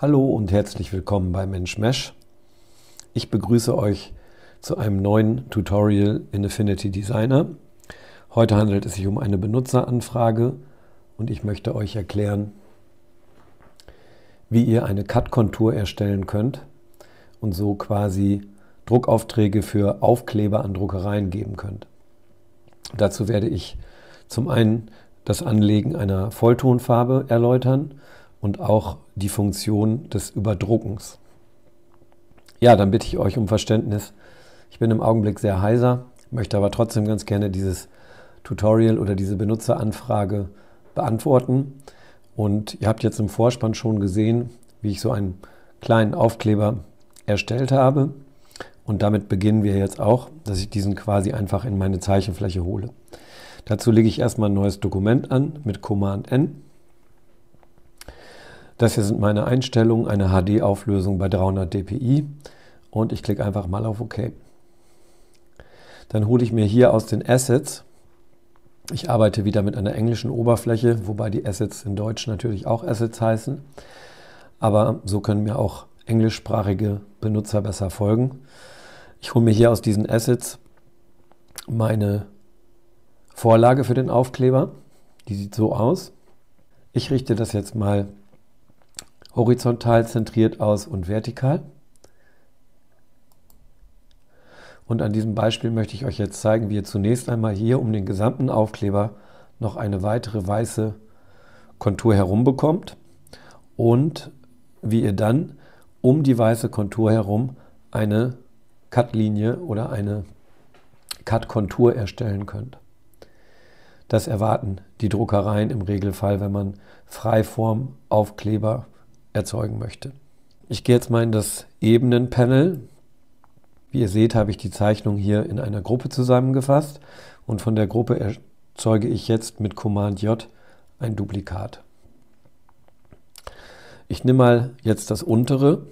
Hallo und herzlich willkommen bei Mensch Mesh. Ich begrüße euch zu einem neuen Tutorial in Affinity Designer. Heute handelt es sich um eine Benutzeranfrage und ich möchte euch erklären, wie ihr eine Cut-Kontur erstellen könnt und so quasi Druckaufträge für Aufkleber an Druckereien geben könnt. Dazu werde ich zum einen das Anlegen einer Volltonfarbe erläutern und auch die Funktion des Überdruckens. Ja, dann bitte ich euch um Verständnis. Ich bin im Augenblick sehr heiser, möchte aber trotzdem ganz gerne dieses Tutorial oder diese Benutzeranfrage beantworten. Und ihr habt jetzt im Vorspann schon gesehen, wie ich so einen kleinen Aufkleber erstellt habe. Und damit beginnen wir jetzt auch, dass ich diesen quasi einfach in meine Zeichenfläche hole. Dazu lege ich erstmal ein neues Dokument an mit Command N das hier sind meine Einstellungen, eine HD-Auflösung bei 300 dpi und ich klicke einfach mal auf OK. Dann hole ich mir hier aus den Assets, ich arbeite wieder mit einer englischen Oberfläche, wobei die Assets in Deutsch natürlich auch Assets heißen, aber so können mir auch englischsprachige Benutzer besser folgen. Ich hole mir hier aus diesen Assets meine Vorlage für den Aufkleber. Die sieht so aus. Ich richte das jetzt mal horizontal zentriert aus und vertikal. Und an diesem Beispiel möchte ich euch jetzt zeigen, wie ihr zunächst einmal hier um den gesamten Aufkleber noch eine weitere weiße Kontur herum bekommt und wie ihr dann um die weiße Kontur herum eine Cut-Linie oder eine Cut-Kontur erstellen könnt. Das erwarten die Druckereien im Regelfall, wenn man Freiform, Aufkleber, erzeugen möchte. Ich gehe jetzt mal in das Ebenen-Panel. Wie ihr seht, habe ich die Zeichnung hier in einer Gruppe zusammengefasst und von der Gruppe erzeuge ich jetzt mit Command J ein Duplikat. Ich nehme mal jetzt das untere,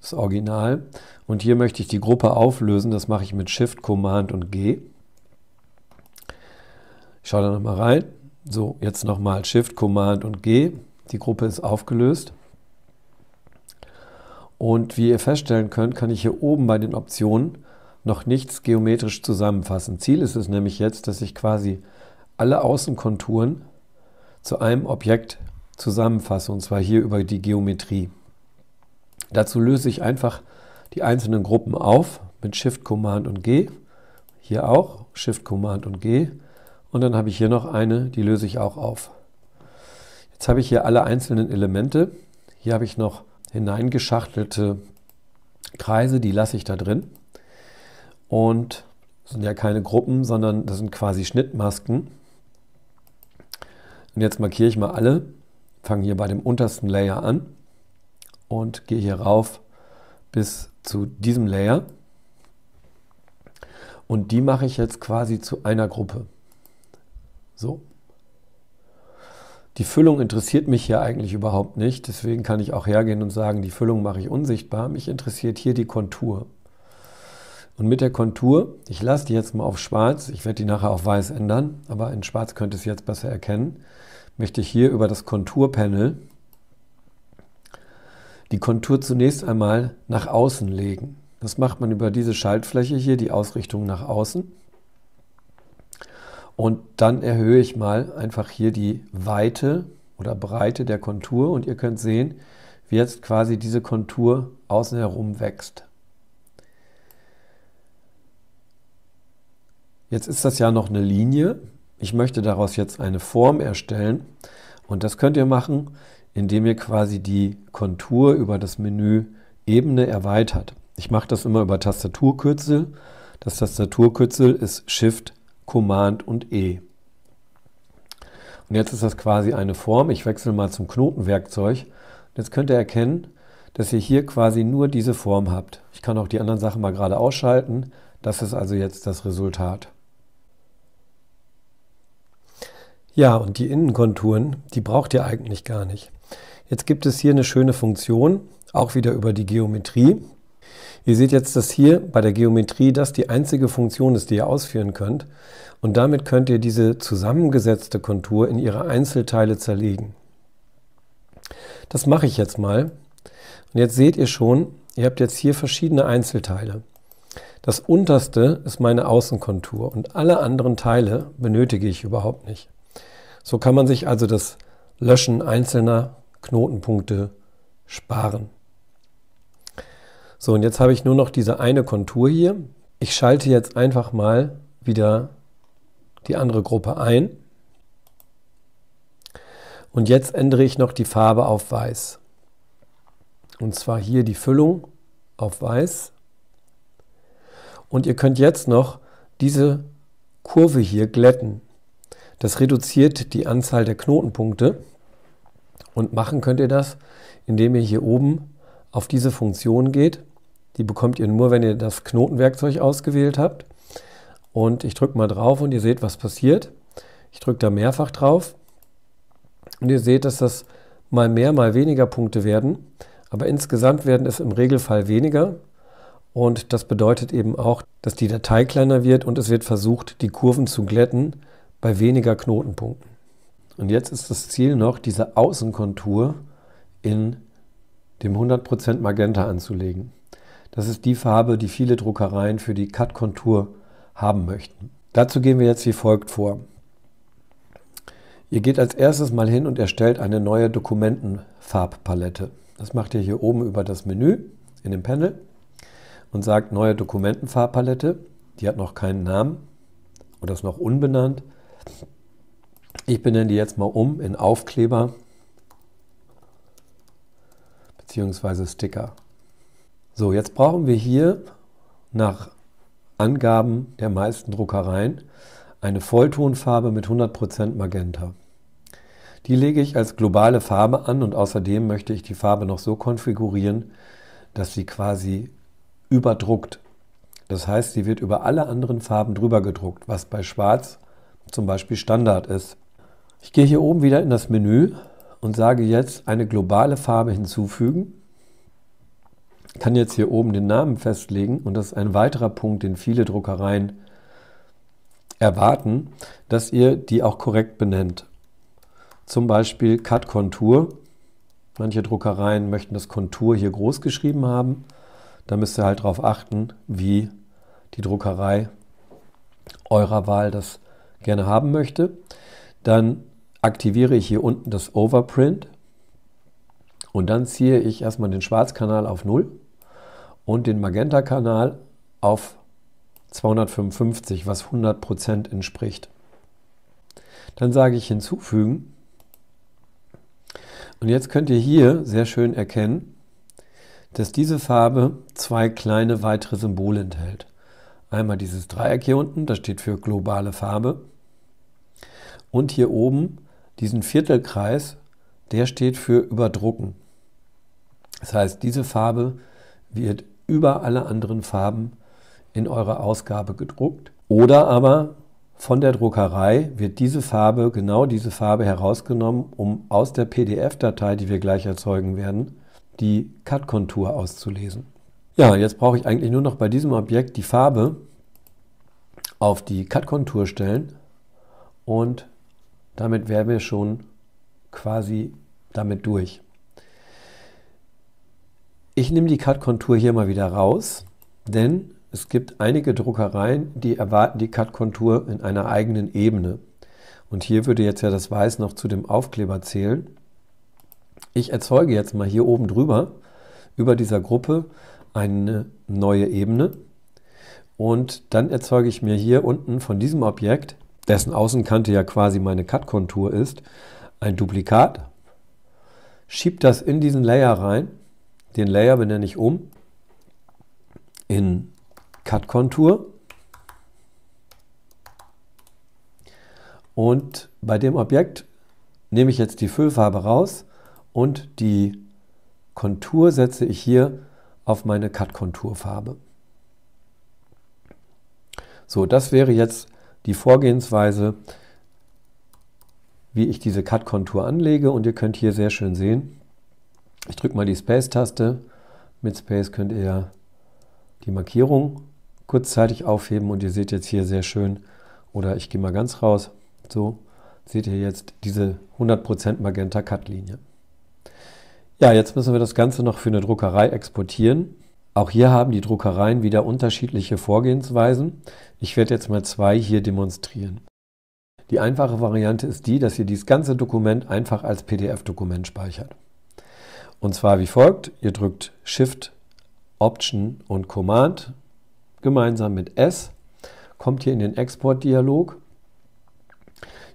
das Original, und hier möchte ich die Gruppe auflösen. Das mache ich mit Shift, Command und G. Ich schaue da nochmal rein. So, jetzt nochmal Shift, Command und G. Die Gruppe ist aufgelöst. Und wie ihr feststellen könnt, kann ich hier oben bei den Optionen noch nichts geometrisch zusammenfassen. Ziel ist es nämlich jetzt, dass ich quasi alle Außenkonturen zu einem Objekt zusammenfasse, und zwar hier über die Geometrie. Dazu löse ich einfach die einzelnen Gruppen auf mit Shift, Command und G. Hier auch Shift, Command und G. Und dann habe ich hier noch eine, die löse ich auch auf. Jetzt habe ich hier alle einzelnen Elemente. Hier habe ich noch hineingeschachtelte Kreise, die lasse ich da drin. Und das sind ja keine Gruppen, sondern das sind quasi Schnittmasken. Und jetzt markiere ich mal alle, fange hier bei dem untersten Layer an und gehe hier rauf bis zu diesem Layer. Und die mache ich jetzt quasi zu einer Gruppe. So die Füllung interessiert mich hier eigentlich überhaupt nicht. Deswegen kann ich auch hergehen und sagen, die Füllung mache ich unsichtbar. Mich interessiert hier die Kontur. Und mit der Kontur, ich lasse die jetzt mal auf schwarz, ich werde die nachher auf weiß ändern, aber in schwarz könnt ihr es jetzt besser erkennen, möchte ich hier über das Konturpanel die Kontur zunächst einmal nach außen legen. Das macht man über diese Schaltfläche hier, die Ausrichtung nach außen. Und dann erhöhe ich mal einfach hier die Weite oder Breite der Kontur und ihr könnt sehen, wie jetzt quasi diese Kontur außen herum wächst. Jetzt ist das ja noch eine Linie. Ich möchte daraus jetzt eine Form erstellen und das könnt ihr machen, indem ihr quasi die Kontur über das Menü Ebene erweitert. Ich mache das immer über Tastaturkürzel. Das Tastaturkürzel ist Shift Command und E. Und jetzt ist das quasi eine Form. Ich wechsle mal zum Knotenwerkzeug. jetzt könnt ihr erkennen, dass ihr hier quasi nur diese Form habt. Ich kann auch die anderen Sachen mal gerade ausschalten. Das ist also jetzt das Resultat. Ja, und die Innenkonturen, die braucht ihr eigentlich gar nicht. Jetzt gibt es hier eine schöne Funktion, auch wieder über die Geometrie. Ihr seht jetzt, dass hier bei der Geometrie das die einzige Funktion ist, die ihr ausführen könnt. Und damit könnt ihr diese zusammengesetzte Kontur in ihre Einzelteile zerlegen. Das mache ich jetzt mal. Und jetzt seht ihr schon, ihr habt jetzt hier verschiedene Einzelteile. Das unterste ist meine Außenkontur und alle anderen Teile benötige ich überhaupt nicht. So kann man sich also das Löschen einzelner Knotenpunkte sparen. So, und jetzt habe ich nur noch diese eine Kontur hier. Ich schalte jetzt einfach mal wieder die andere Gruppe ein. Und jetzt ändere ich noch die Farbe auf weiß. Und zwar hier die Füllung auf weiß. Und ihr könnt jetzt noch diese Kurve hier glätten. Das reduziert die Anzahl der Knotenpunkte. Und machen könnt ihr das, indem ihr hier oben auf diese Funktion geht. Die bekommt ihr nur, wenn ihr das Knotenwerkzeug ausgewählt habt. Und ich drücke mal drauf und ihr seht, was passiert. Ich drücke da mehrfach drauf und ihr seht, dass das mal mehr, mal weniger Punkte werden. Aber insgesamt werden es im Regelfall weniger. Und das bedeutet eben auch, dass die Datei kleiner wird und es wird versucht, die Kurven zu glätten bei weniger Knotenpunkten. Und jetzt ist das Ziel noch, diese Außenkontur in dem 100% Magenta anzulegen. Das ist die Farbe, die viele Druckereien für die Cut-Kontur haben möchten. Dazu gehen wir jetzt wie folgt vor. Ihr geht als erstes mal hin und erstellt eine neue Dokumentenfarbpalette. Das macht ihr hier oben über das Menü in dem Panel und sagt neue Dokumentenfarbpalette. Die hat noch keinen Namen oder ist noch unbenannt. Ich benenne die jetzt mal um in Aufkleber bzw. Sticker. So, jetzt brauchen wir hier nach Angaben der meisten Druckereien eine Volltonfarbe mit 100% Magenta. Die lege ich als globale Farbe an und außerdem möchte ich die Farbe noch so konfigurieren, dass sie quasi überdruckt. Das heißt, sie wird über alle anderen Farben drüber gedruckt, was bei Schwarz zum Beispiel Standard ist. Ich gehe hier oben wieder in das Menü und sage jetzt eine globale Farbe hinzufügen. Ich kann jetzt hier oben den Namen festlegen und das ist ein weiterer Punkt, den viele Druckereien erwarten, dass ihr die auch korrekt benennt. Zum Beispiel Cut Kontur. Manche Druckereien möchten das Kontur hier groß geschrieben haben. Da müsst ihr halt darauf achten, wie die Druckerei eurer Wahl das gerne haben möchte. Dann aktiviere ich hier unten das Overprint und dann ziehe ich erstmal den Schwarzkanal auf 0 und den Magenta-Kanal auf 255, was 100% entspricht. Dann sage ich hinzufügen und jetzt könnt ihr hier sehr schön erkennen, dass diese Farbe zwei kleine weitere Symbole enthält. Einmal dieses Dreieck hier unten, das steht für globale Farbe. Und hier oben diesen Viertelkreis, der steht für überdrucken. Das heißt, diese Farbe wird über alle anderen Farben in eurer Ausgabe gedruckt. Oder aber von der Druckerei wird diese Farbe, genau diese Farbe herausgenommen, um aus der PDF-Datei, die wir gleich erzeugen werden, die Cut-Kontur auszulesen. Ja, jetzt brauche ich eigentlich nur noch bei diesem Objekt die Farbe auf die Cut-Kontur stellen und damit wären wir schon quasi damit durch. Ich nehme die Cut-Kontur hier mal wieder raus, denn es gibt einige Druckereien, die erwarten die Cut-Kontur in einer eigenen Ebene. Und hier würde jetzt ja das Weiß noch zu dem Aufkleber zählen. Ich erzeuge jetzt mal hier oben drüber, über dieser Gruppe, eine neue Ebene. Und dann erzeuge ich mir hier unten von diesem Objekt dessen Außenkante ja quasi meine Cut-Kontur ist, ein Duplikat, schiebe das in diesen Layer rein, den Layer benenne ich um in Cut-Kontur und bei dem Objekt nehme ich jetzt die Füllfarbe raus und die Kontur setze ich hier auf meine Cut-Konturfarbe. So, das wäre jetzt die Vorgehensweise, wie ich diese Cut-Kontur anlege. Und ihr könnt hier sehr schön sehen, ich drücke mal die Space-Taste. Mit Space könnt ihr die Markierung kurzzeitig aufheben und ihr seht jetzt hier sehr schön, oder ich gehe mal ganz raus, so seht ihr jetzt diese 100% Magenta Cut-Linie. Ja, jetzt müssen wir das Ganze noch für eine Druckerei exportieren. Auch hier haben die Druckereien wieder unterschiedliche Vorgehensweisen. Ich werde jetzt mal zwei hier demonstrieren. Die einfache Variante ist die, dass ihr dieses ganze Dokument einfach als PDF-Dokument speichert. Und zwar wie folgt, ihr drückt Shift, Option und Command gemeinsam mit S, kommt hier in den Export-Dialog.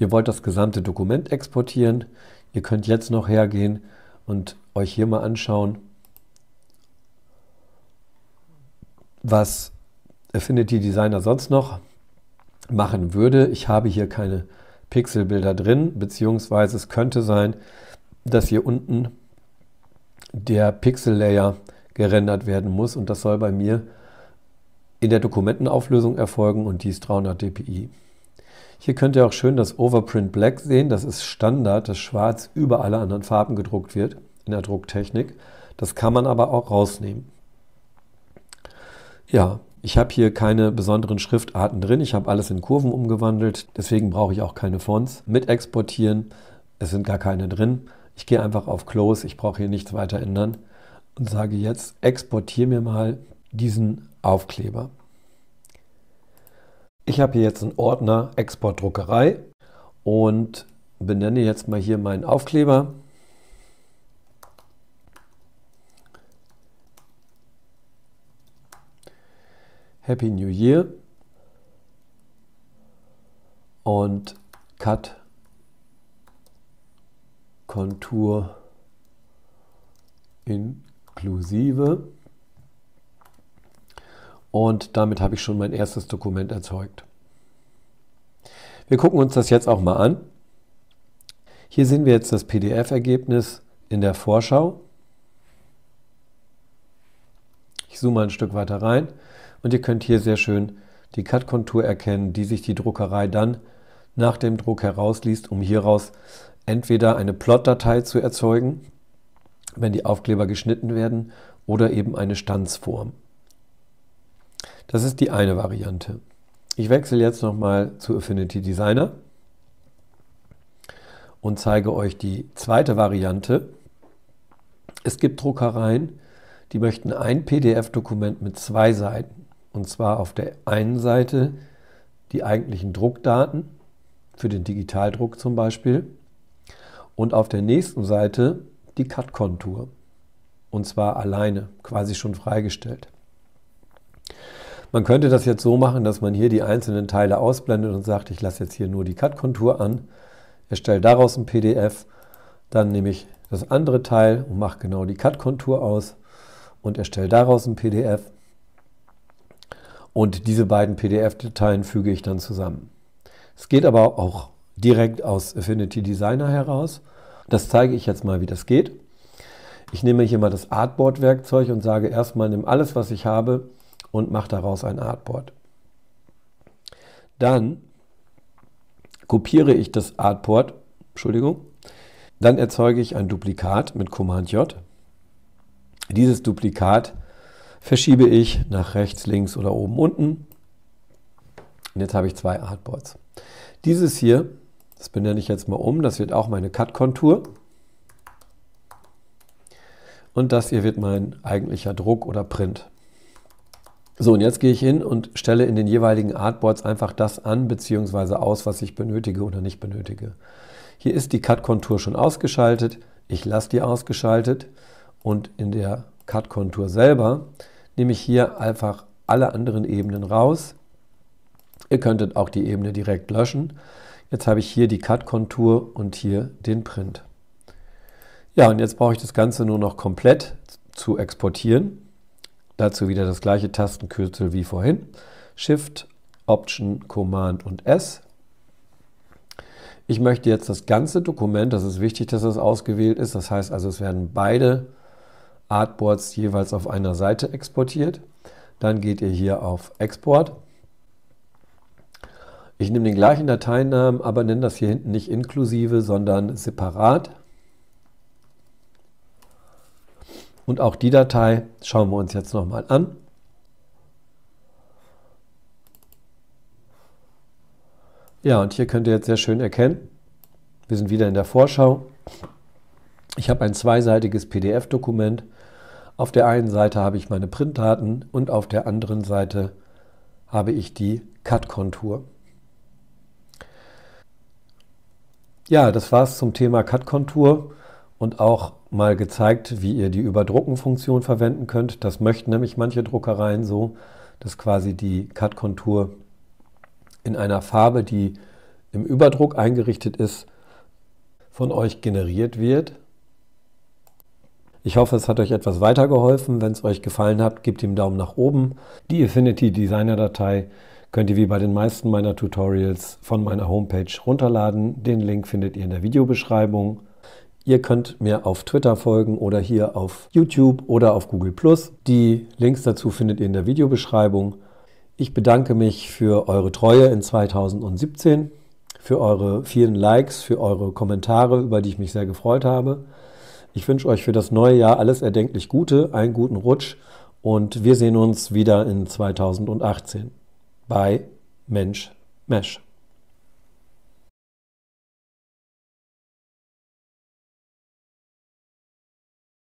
Ihr wollt das gesamte Dokument exportieren. Ihr könnt jetzt noch hergehen und euch hier mal anschauen, was Affinity Designer sonst noch machen würde. Ich habe hier keine Pixelbilder drin, beziehungsweise es könnte sein, dass hier unten der Pixel-Layer gerendert werden muss und das soll bei mir in der Dokumentenauflösung erfolgen und dies 300 dpi. Hier könnt ihr auch schön das Overprint Black sehen, das ist Standard, dass Schwarz über alle anderen Farben gedruckt wird in der Drucktechnik. Das kann man aber auch rausnehmen. Ja, ich habe hier keine besonderen Schriftarten drin. Ich habe alles in Kurven umgewandelt. Deswegen brauche ich auch keine Fonts mit exportieren. Es sind gar keine drin. Ich gehe einfach auf Close. Ich brauche hier nichts weiter ändern und sage jetzt, exportiere mir mal diesen Aufkleber. Ich habe hier jetzt einen Ordner Exportdruckerei und benenne jetzt mal hier meinen Aufkleber. Happy New Year und Cut, Kontur inklusive. Und damit habe ich schon mein erstes Dokument erzeugt. Wir gucken uns das jetzt auch mal an. Hier sehen wir jetzt das PDF-Ergebnis in der Vorschau. Ich zoome mal ein Stück weiter rein. Und ihr könnt hier sehr schön die Cut-Kontur erkennen, die sich die Druckerei dann nach dem Druck herausliest, um hieraus entweder eine Plot-Datei zu erzeugen, wenn die Aufkleber geschnitten werden, oder eben eine Stanzform. Das ist die eine Variante. Ich wechsle jetzt nochmal zu Affinity Designer und zeige euch die zweite Variante. Es gibt Druckereien, die möchten ein PDF-Dokument mit zwei Seiten. Und zwar auf der einen Seite die eigentlichen Druckdaten, für den Digitaldruck zum Beispiel. Und auf der nächsten Seite die Cut-Kontur. Und zwar alleine, quasi schon freigestellt. Man könnte das jetzt so machen, dass man hier die einzelnen Teile ausblendet und sagt, ich lasse jetzt hier nur die Cut-Kontur an, erstelle daraus ein PDF, dann nehme ich das andere Teil und mache genau die Cut-Kontur aus und erstelle daraus ein PDF und diese beiden PDF-Dateien füge ich dann zusammen. Es geht aber auch direkt aus Affinity Designer heraus. Das zeige ich jetzt mal, wie das geht. Ich nehme hier mal das Artboard-Werkzeug und sage erstmal, nimm alles, was ich habe und mach daraus ein Artboard. Dann kopiere ich das Artboard, Entschuldigung, dann erzeuge ich ein Duplikat mit Command J. Dieses Duplikat verschiebe ich nach rechts, links oder oben, unten. Und jetzt habe ich zwei Artboards. Dieses hier, das benenne ich jetzt mal um, das wird auch meine Cut-Kontur. Und das hier wird mein eigentlicher Druck oder Print. So, und jetzt gehe ich hin und stelle in den jeweiligen Artboards einfach das an bzw. aus, was ich benötige oder nicht benötige. Hier ist die Cut-Kontur schon ausgeschaltet. Ich lasse die ausgeschaltet und in der Cut-Kontur selber nehme ich hier einfach alle anderen Ebenen raus. Ihr könntet auch die Ebene direkt löschen. Jetzt habe ich hier die Cut-Kontur und hier den Print. Ja, und jetzt brauche ich das Ganze nur noch komplett zu exportieren. Dazu wieder das gleiche Tastenkürzel wie vorhin. Shift, Option, Command und S. Ich möchte jetzt das ganze Dokument, das ist wichtig, dass es das ausgewählt ist, das heißt also, es werden beide Artboards jeweils auf einer Seite exportiert. Dann geht ihr hier auf Export. Ich nehme den gleichen Dateinamen, aber nenne das hier hinten nicht inklusive, sondern separat. Und auch die Datei schauen wir uns jetzt nochmal an. Ja, und hier könnt ihr jetzt sehr schön erkennen, wir sind wieder in der Vorschau. Ich habe ein zweiseitiges PDF-Dokument auf der einen Seite habe ich meine Printdaten und auf der anderen Seite habe ich die Cut-Kontur. Ja, das war es zum Thema Cut-Kontur und auch mal gezeigt, wie ihr die Überdrucken-Funktion verwenden könnt. Das möchten nämlich manche Druckereien so, dass quasi die Cut-Kontur in einer Farbe, die im Überdruck eingerichtet ist, von euch generiert wird ich hoffe, es hat euch etwas weitergeholfen. Wenn es euch gefallen hat, gebt ihm Daumen nach oben. Die Affinity Designer Datei könnt ihr wie bei den meisten meiner Tutorials von meiner Homepage runterladen. Den Link findet ihr in der Videobeschreibung. Ihr könnt mir auf Twitter folgen oder hier auf YouTube oder auf Google Die Links dazu findet ihr in der Videobeschreibung. Ich bedanke mich für eure Treue in 2017, für eure vielen Likes, für eure Kommentare, über die ich mich sehr gefreut habe. Ich wünsche euch für das neue Jahr alles erdenklich Gute, einen guten Rutsch und wir sehen uns wieder in 2018 bei Mensch Mesh.